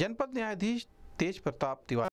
जनपद न्यायाधीश तेज प्रताप तिवारी